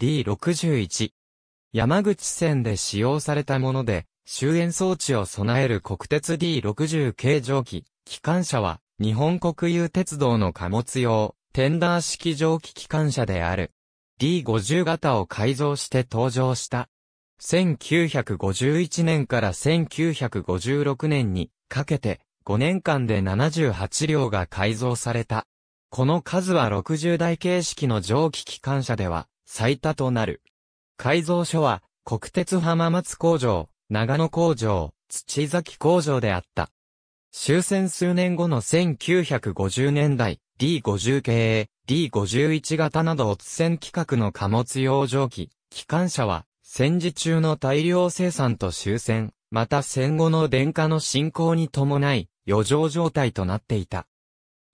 D61。山口線で使用されたもので、終焉装置を備える国鉄 D60 形蒸気、機関車は、日本国有鉄道の貨物用、テンダー式蒸気機関車である。D50 型を改造して登場した。1951年から1956年にかけて5年間で78両が改造された。この数は60台形式の蒸気機関車では最多となる。改造所は、国鉄浜松工場、長野工場、土崎工場であった。終戦数年後の1950年代、D50 系、D51 型など突然規格の貨物用蒸気、機関車は、戦時中の大量生産と終戦、また戦後の電化の進行に伴い、余剰状態となっていた。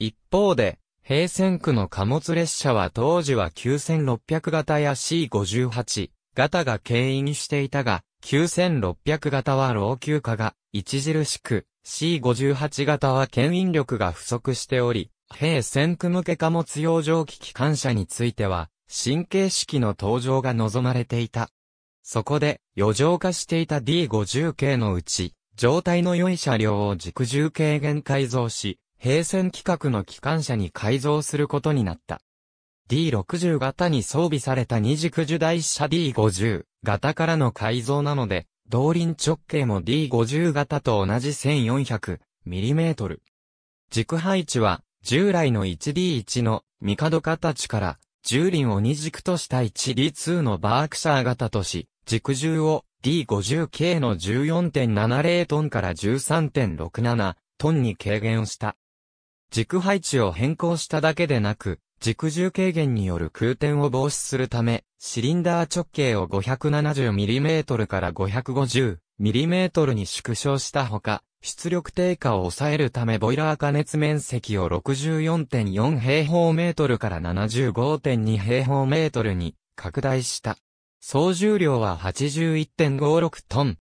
一方で、平泉区の貨物列車は当時は9600型や C58 型が牽引していたが、9600型は老朽化が著しく、C58 型は牽引力が不足しており、平線区向け貨物用蒸気機関車については、新形式の登場が望まれていた。そこで、余剰化していた D50 系のうち、状態の良い車両を軸重軽減改造し、平戦規格の機関車に改造することになった。D60 型に装備された二軸受台車 D50 型からの改造なので、動輪直径も D50 型と同じ 1400mm。軸配置は、従来の 1D1 の帝形から、重輪を二軸とした 1D2 のバークシャー型とし、軸重を D50 系の14.70トンから13.67トンに軽減した。軸配置を変更しただけでなく、軸重軽減による空転を防止するため、シリンダー直径を 570mm から 550mm に縮小したほか、出力低下を抑えるためボイラー加熱面積を64.4平方メートルから75.2平方メートルに拡大した。総重量は81.56トン。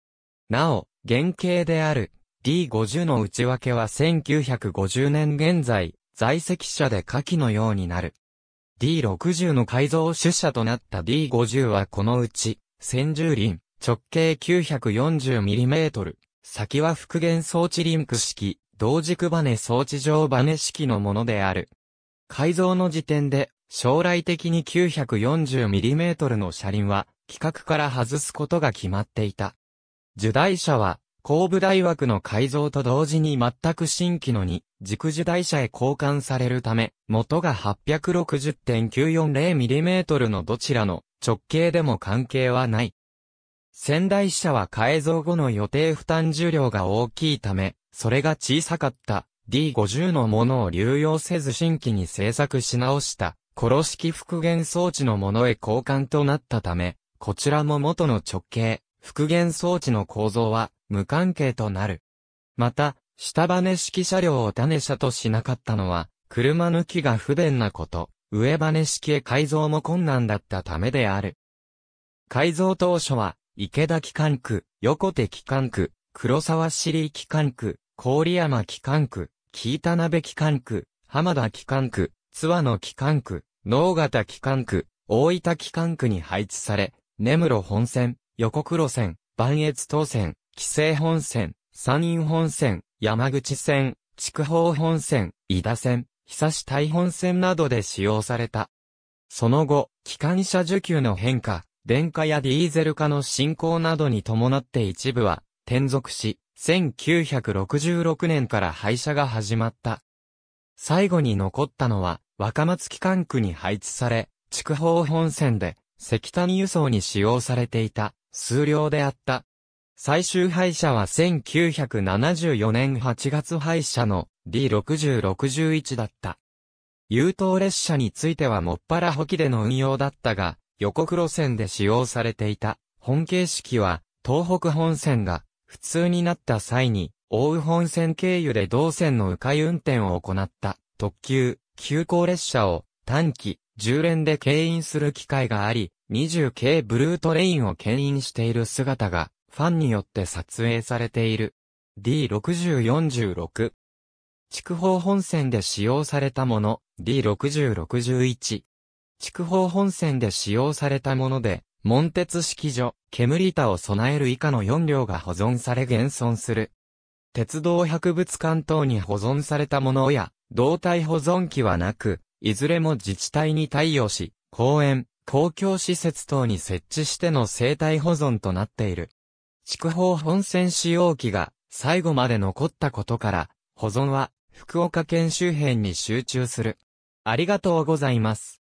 なお、原型である D50 の内訳は1950年現在、在籍者で下記のようになる。D60 の改造出社となった D50 はこのうち、先住輪、直径 940mm、先は復元装置リンク式、同軸バネ装置上バネ式のものである。改造の時点で、将来的に 940mm の車輪は、規格から外すことが決まっていた。受台者は、後部大学の改造と同時に全く新規のに、軸受台車へ交換されるため、元が 860.940mm のどちらの直径でも関係はない。仙台車は改造後の予定負担重量が大きいため、それが小さかった D50 のものを流用せず新規に製作し直した殺式復元装置のものへ交換となったため、こちらも元の直径、復元装置の構造は無関係となる。また、下バネ式車両を種車としなかったのは、車抜きが不便なこと、上バネ式へ改造も困難だったためである。改造当初は、池田機関区、横手機関区、黒沢尻機関区、郡山機関区、木田鍋機関区、浜田機関区、津和野機関区、能形機関区、大分機関区に配置され、根室本線、横黒線、磐越東線、紀勢本線、山陰本線、山口線、筑豊本線、伊田線、久し大本線などで使用された。その後、機関車需給の変化、電化やディーゼル化の進行などに伴って一部は転属し、1966年から廃車が始まった。最後に残ったのは、若松機関区に配置され、筑豊本線で石炭輸送に使用されていた、数量であった最終敗者は1974年8月敗者の D6061 だった。優等列車についてはもっぱら補機での運用だったが、予告路線で使用されていた本形式は東北本線が普通になった際に、大宇本線経由で同線の迂回運転を行った特急、急行列車を短期、10連で牽引する機会があり、20系ブルートレインを牽引している姿がファンによって撮影されている。D6046。筑豊本線で使用されたもの。D6061。筑豊本線で使用されたもので、門鉄式所、煙板を備える以下の4両が保存され現存する。鉄道博物館等に保存されたものや、胴体保存機はなく、いずれも自治体に対応し、公園、公共施設等に設置しての生態保存となっている。筑豊本線使用機が最後まで残ったことから、保存は福岡県周辺に集中する。ありがとうございます。